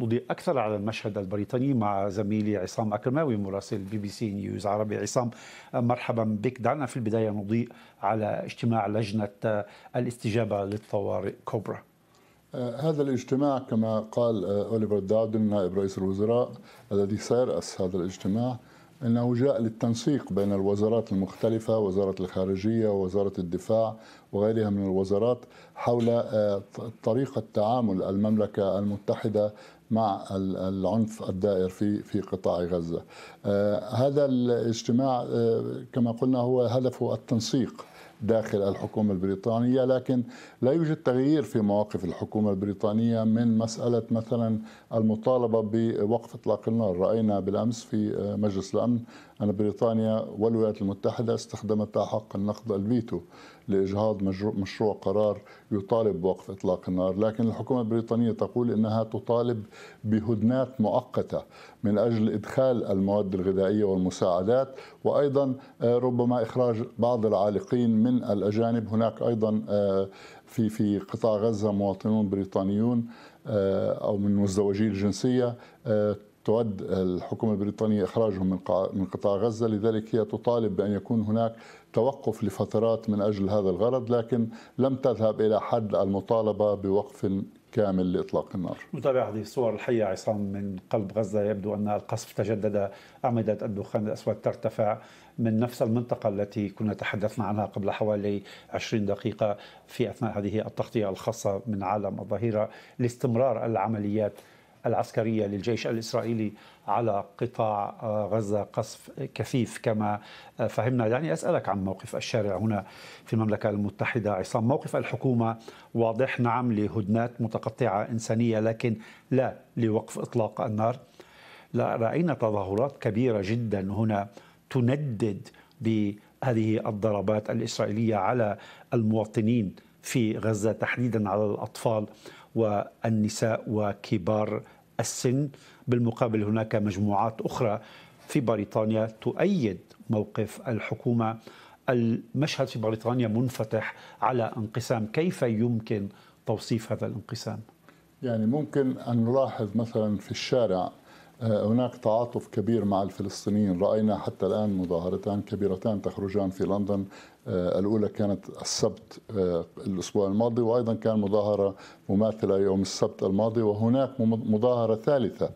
نضيء أكثر على المشهد البريطاني مع زميلي عصام أكرماوي مراسل بي بي سي نيوز عربي عصام مرحبا بك دعنا في البداية نضيء على اجتماع لجنة الاستجابة للطوارئ كوبرا آه، هذا الاجتماع كما قال آه، أوليفر داودن نائب رئيس الوزراء الذي سيرأس هذا الاجتماع أنه جاء للتنسيق بين الوزارات المختلفة وزارة الخارجية ووزارة الدفاع وغيرها من الوزارات حول آه، طريقة تعامل المملكة المتحدة مع العنف الدائر في في قطاع غزة آه، هذا الاجتماع آه، كما قلنا هو هدفه التنسيق داخل الحكومة البريطانية لكن لا يوجد تغيير في مواقف الحكومة البريطانية من مسألة مثلا المطالبة بوقف إطلاق النار رأينا بالأمس في مجلس الأمن أن بريطانيا والولايات المتحدة استخدمتا حق النقد الفيتو لإجهاض مشروع قرار يطالب بوقف إطلاق النار لكن الحكومة البريطانية تقول إنها تطالب بهدنات مؤقتة من أجل إدخال المواد الغذائية والمساعدات وأيضا آه، ربما إخراج بعض العالقين من الاجانب هناك ايضا آه، في في قطاع غزه مواطنون بريطانيون آه، او من مزدوجي الجنسيه آه، تود الحكومة البريطانية إخراجهم من من قطاع غزة لذلك هي تطالب بأن يكون هناك توقف لفترات من أجل هذا الغرض لكن لم تذهب إلى حد المطالبة بوقف كامل لإطلاق النار متابع هذه الصور الحية عصام من قلب غزة يبدو أن القصف تجدد أعمدة الدخان الأسود ترتفع من نفس المنطقة التي كنا تحدثنا عنها قبل حوالي 20 دقيقة في أثناء هذه التغطية الخاصة من عالم الظهيرة لاستمرار العمليات العسكرية للجيش الإسرائيلي على قطاع آه، غزة قصف كثيف كما آه، فهمنا دعني أسألك عن موقف الشارع هنا في المملكة المتحدة عصام موقف الحكومة واضح نعم لهدنات متقطعة إنسانية لكن لا لوقف إطلاق النار لا رأينا تظاهرات كبيرة جدا هنا تندد بهذه الضربات الإسرائيلية على المواطنين في غزة تحديدا على الأطفال والنساء وكبار السن بالمقابل هناك مجموعات أخرى في بريطانيا تؤيد موقف الحكومة المشهد في بريطانيا منفتح على انقسام كيف يمكن توصيف هذا الانقسام؟ يعني ممكن أن نلاحظ مثلا في الشارع آه، هناك تعاطف كبير مع الفلسطينيين رأينا حتى الآن مظاهرتان كبيرتان تخرجان في لندن آه، الأولى كانت السبت آه، الأسبوع الماضي وأيضا كان مظاهرة مماثلة يوم السبت الماضي وهناك مظاهرة ثالثة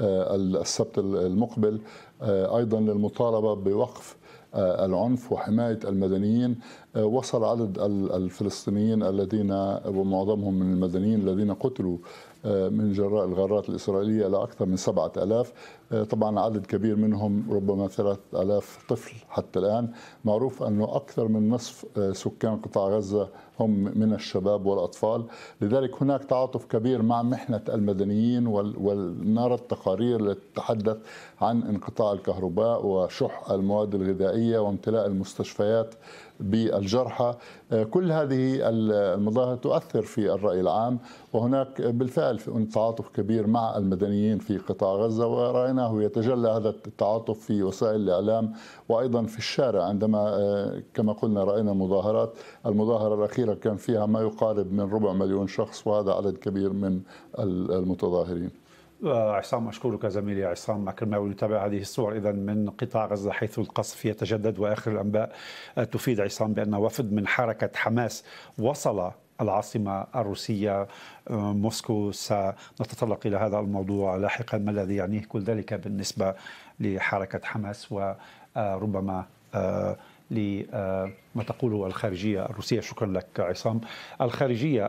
السبت المقبل أيضا للمطالبة بوقف العنف وحماية المدنيين وصل عدد الفلسطينيين الذين ومعظمهم من المدنيين الذين قتلوا من جراء الغارات الإسرائيلية إلى أكثر من 7000 آه، طبعا عدد كبير منهم ربما 3000 طفل حتى الآن معروف أنه أكثر من نصف آه، سكان قطاع غزة هم من الشباب والأطفال لذلك هناك تعاطف كبير مع محنة المدنيين ونرى التقارير التي تتحدث عن انقطاع الكهرباء وشح المواد الغذائية وامتلاء المستشفيات بالجرحى آه، كل هذه المظاهر تؤثر في الرأي العام وهناك بالفعل في تعاطف كبير مع المدنيين في قطاع غزة ورأيناه يتجلى هذا التعاطف في وسائل الإعلام وأيضا في الشارع عندما آه، كما قلنا رأينا مظاهرات المظاهرة الأخيرة كان فيها ما يقارب من ربع مليون شخص وهذا عدد كبير من المتظاهرين عصام أشكرك زميلي عصام مكرماوي ونتابع هذه الصور إذا من قطاع غزة حيث القصف يتجدد وآخر الأنباء آه، تفيد عصام بأن وفد من حركة حماس وصل العاصمة الروسية آه، موسكو سنتطرق إلى هذا الموضوع لاحقا ما الذي يعنيه كل ذلك بالنسبة لحركة حماس وربما آه، لما تقوله الخارجية الروسية شكرا لك عصام الخارجية